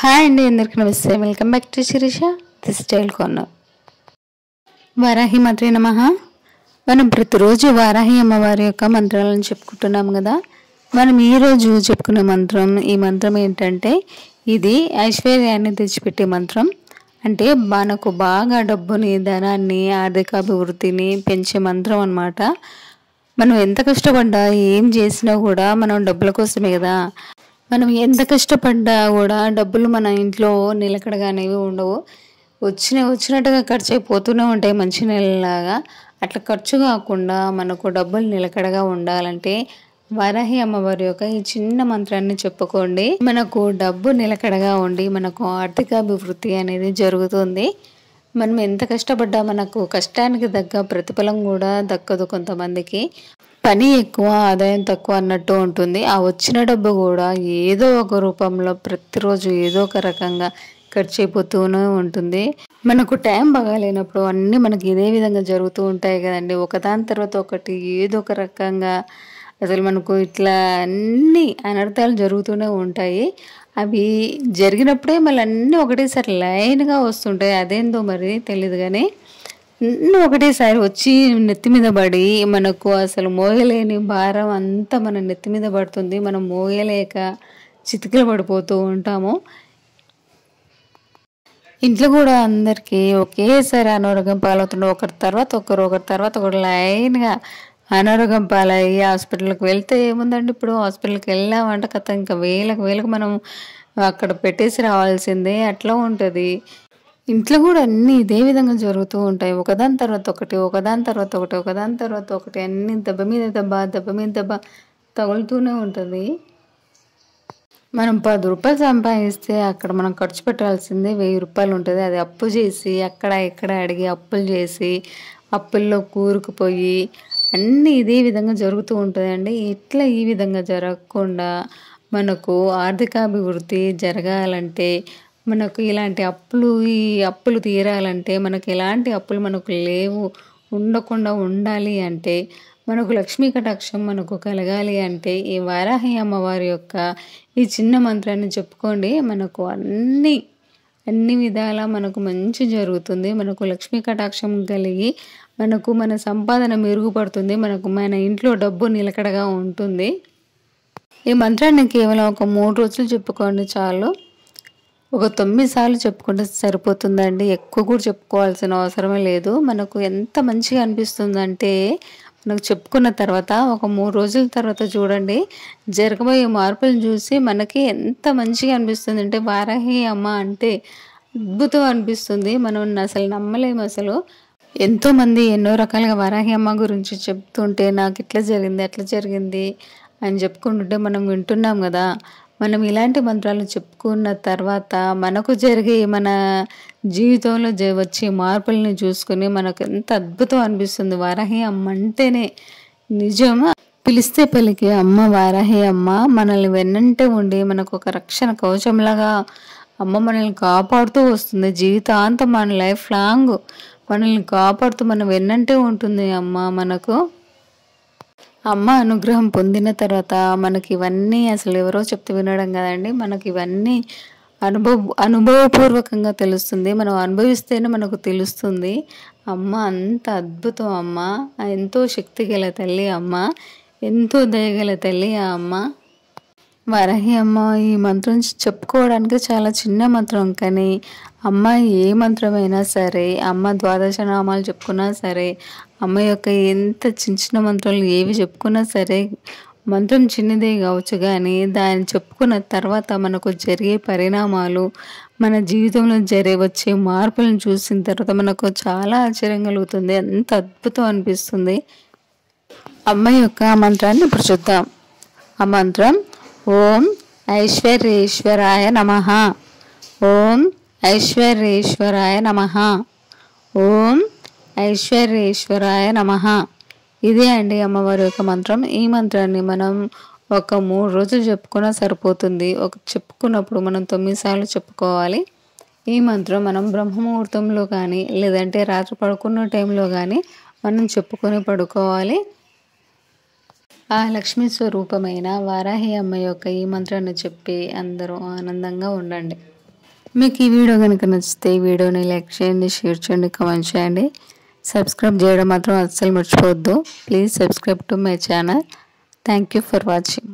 hi అండి అందరికీ నమస్తే welcome back to Shirisha the style corner వారాహి మాత్రే నమ మనం ప్రతిరోజు వారాహి అమ్మవారి యొక్క మంత్రాలను చెప్పుకుంటున్నాం కదా మనం ఈరోజు చెప్పుకునే మంత్రం ఈ మంత్రం ఏంటంటే ఇది ఐశ్వర్యాన్ని తెచ్చిపెట్టే మంత్రం అంటే మనకు బాగా డబ్బుని ధనాన్ని ఆర్థికాభివృద్ధిని పెంచే మంత్రం అనమాట మనం ఎంత కష్టపడ్డా ఏం చేసినా కూడా మనం డబ్బుల కోసమే కదా మనం ఎంత కష్టపడ్డా కూడా డబ్బులు మన ఇంట్లో నిలకడగా అనేవి ఉండవు వచ్చిన వచ్చినట్టుగా ఖర్చు అయిపోతూనే ఉంటాయి మంచి నెలలాగా అట్లా ఖర్చు కాకుండా మనకు డబ్బులు నిలకడగా ఉండాలంటే వరహి అమ్మవారి యొక్క ఈ చిన్న మంత్రాన్ని చెప్పుకోండి మనకు డబ్బు నిలకడగా ఉండి మనకు ఆర్థికాభివృద్ధి అనేది జరుగుతుంది మనం ఎంత కష్టపడ్డా మనకు కష్టానికి తగ్గ ప్రతిఫలం కూడా దక్కదు కొంతమందికి పని ఎక్కువ ఆదాయం తక్కువ అన్నట్టు ఉంటుంది ఆ వచ్చిన డబ్బు కూడా ఏదో ఒక రూపంలో ప్రతిరోజు ఏదో ఒక రకంగా ఖర్చు అయిపోతూనే ఉంటుంది మనకు టైం బాగాలేనప్పుడు అన్నీ మనకి ఇదే విధంగా జరుగుతూ ఉంటాయి కదండి ఒకదాని తర్వాత ఒకటి ఏదో ఒక రకంగా అసలు మనకు ఇట్లా అన్ని అనర్థాలు జరుగుతూనే ఉంటాయి అవి జరిగినప్పుడే మళ్ళీ అన్నీ ఒకటేసారి లైన్గా వస్తుంటాయి అదేందో మరి తెలియదు కానీ ఒకటేసారి వచ్చి నెత్తి మీద పడి మనకు అసలు మోయలేని భారం అంతా మన నెత్తి మీద పడుతుంది మనం మోయలేక చితికిల పడిపోతూ ఉంటాము ఇంట్లో కూడా అందరికీ ఒకేసారి అనారోగ్యం పాలవుతుండే ఒకరి తర్వాత ఒకరు ఒకరి తర్వాత ఒకరు లైన్గా అనారోగ్యం పాలయ్యి హాస్పిటల్కి వెళ్తే ఏముందండి ఇప్పుడు హాస్పిటల్కి వెళ్ళామంటే కథ ఇంకా వేలకు వేలకు మనం అక్కడ పెట్టేసి రావాల్సిందే అట్లా ఉంటుంది ఇంట్లో కూడా అన్నీ ఇదే విధంగా జరుగుతూ ఉంటాయి ఒకదాని తర్వాత ఒకటి ఒకదాని తర్వాత ఒకటి ఒకదాని తర్వాత ఒకటి అన్ని దెబ్బ మీద దెబ్బ దెబ్బ మీద దెబ్బ తగులుతూనే ఉంటుంది మనం పది రూపాయలు సంపాదిస్తే అక్కడ మనం ఖర్చు పెట్టాల్సిందే వెయ్యి రూపాయలు ఉంటుంది అది అప్పు చేసి అక్కడ ఇక్కడ అడిగి అప్పులు చేసి అప్పుల్లో కూరుకుపోయి అన్నీ ఇదే విధంగా జరుగుతూ ఉంటుందండి ఇట్లా ఈ విధంగా జరగకుండా మనకు ఆర్థికాభివృద్ధి జరగాలంటే మనకు ఇలాంటి అప్పులు ఈ అప్పులు తీరాలంటే మనకు ఎలాంటి అప్పులు మనకు లేవు ఉండకుండా ఉండాలి అంటే మనకు లక్ష్మీ కటాక్షం మనకు కలగాలి అంటే ఈ వారాహి అమ్మవారి యొక్క ఈ చిన్న మంత్రాన్ని చెప్పుకోండి మనకు అన్ని అన్ని విధాలా మనకు మంచి జరుగుతుంది మనకు లక్ష్మీ కటాక్షం కలిగి మనకు మన సంపాదన మెరుగుపడుతుంది మనకు మన ఇంట్లో డబ్బు నిలకడగా ఉంటుంది ఈ మంత్రాన్ని కేవలం ఒక మూడు రోజులు చెప్పుకోండి చాలు ఒక తొమ్మిది సార్లు చెప్పుకుంటే సరిపోతుందండి ఎక్కువ కూడా చెప్పుకోవాల్సిన అవసరమే లేదు మనకు ఎంత మంచిగా అనిపిస్తుందంటే మనకు చెప్పుకున్న తర్వాత ఒక మూడు రోజుల తర్వాత చూడండి జరగబోయే మార్పులను చూసి మనకి ఎంత మంచిగా అనిపిస్తుంది అంటే వారాహి అమ్మ అంటే అద్భుతం అనిపిస్తుంది మనం అసలు నమ్మలేము అసలు ఎంతోమంది ఎన్నో రకాలుగా వారాహి అమ్మ గురించి చెప్తుంటే నాకు ఇట్లా జరిగింది అట్లా జరిగింది అని చెప్పుకుంటుంటే మనం వింటున్నాం కదా మనం ఇలాంటి మంత్రాలు చెప్పుకున్న తర్వాత మనకు జరిగే మన జీవితంలో వచ్చే మార్పుల్ని చూసుకుని మనకు ఎంత అద్భుతం అనిపిస్తుంది వారాహి అమ్మ అంటేనే నిజం పిలిస్తే పలికే అమ్మ వారాహి అమ్మ మనల్ని వెన్నంటే ఉండి మనకు ఒక రక్షణ కవచంలాగా అమ్మ మనల్ని కాపాడుతూ వస్తుంది జీవితాంతం మన లైఫ్ లాంగ్ మనల్ని కాపాడుతూ మనం వెన్నంటే ఉంటుంది అమ్మ మనకు అమ్మ అనుగ్రహం పొందిన తర్వాత మనకి ఇవన్నీ అసలు ఎవరో చెప్తే వినడం కదండి మనకి ఇవన్నీ అనుభవ అనుభవపూర్వకంగా తెలుస్తుంది మనం అనుభవిస్తేనే మనకు తెలుస్తుంది అమ్మ అంత అద్భుతం అమ్మ ఎంతో శక్తి గల తల్లి అమ్మ ఎంతో దయగల తల్లి ఆ అమ్మ వరహి అమ్మ ఈ మంత్రం చెప్పుకోవడానికి చాలా చిన్న మంత్రం కానీ అమ్మ ఏ మంత్రమైనా సరే అమ్మ ద్వాదశ నామాలు చెప్పుకున్నా సరే అమ్మ యొక్క ఎంత చిన్న చిన్న మంత్రాలు ఏవి చెప్పుకున్నా సరే మంత్రం చిన్నదే కావచ్చు కానీ దాన్ని చెప్పుకున్న తర్వాత మనకు జరిగే పరిణామాలు మన జీవితంలో జరి వచ్చే మార్పులను చూసిన తర్వాత మనకు చాలా ఆశ్చర్యం కలుగుతుంది అంత అద్భుతం అనిపిస్తుంది అమ్మ యొక్క మంత్రాన్ని ఇప్పుడు చూద్దాం ఆ మంత్రం ఓం ఐశ్వర్యేశ్వరాయ నమ ఓం ఐశ్వర్యేశ్వరాయ నమ ఓం ఐశ్వర్యేశ్వరాయ నమ ఇదే అండి అమ్మవారి యొక్క మంత్రం ఈ మంత్రాన్ని మనం ఒక మూడు రోజులు చెప్పుకున్నా సరిపోతుంది ఒక చెప్పుకున్నప్పుడు మనం తొమ్మిది సార్లు చెప్పుకోవాలి ఈ మంత్రం మనం బ్రహ్మముహూర్తంలో కానీ లేదంటే రాత్రి పడుకున్న టైంలో కానీ మనం చెప్పుకొని పడుకోవాలి ఆ లక్ష్మీ స్వరూపమైన వారాహి అమ్మ యొక్క ఈ మంత్రాన్ని చెప్పి అందరూ ఆనందంగా ఉండండి మీకు ఈ వీడియో కనుక నచ్చితే ఈ వీడియోని లైక్ చేయండి షేర్ చేయండి కామెంట్ చేయండి సబ్స్క్రైబ్ చేయడం మాత్రం అస్సలు మర్చిపోవద్దు please subscribe to my channel thank you for watching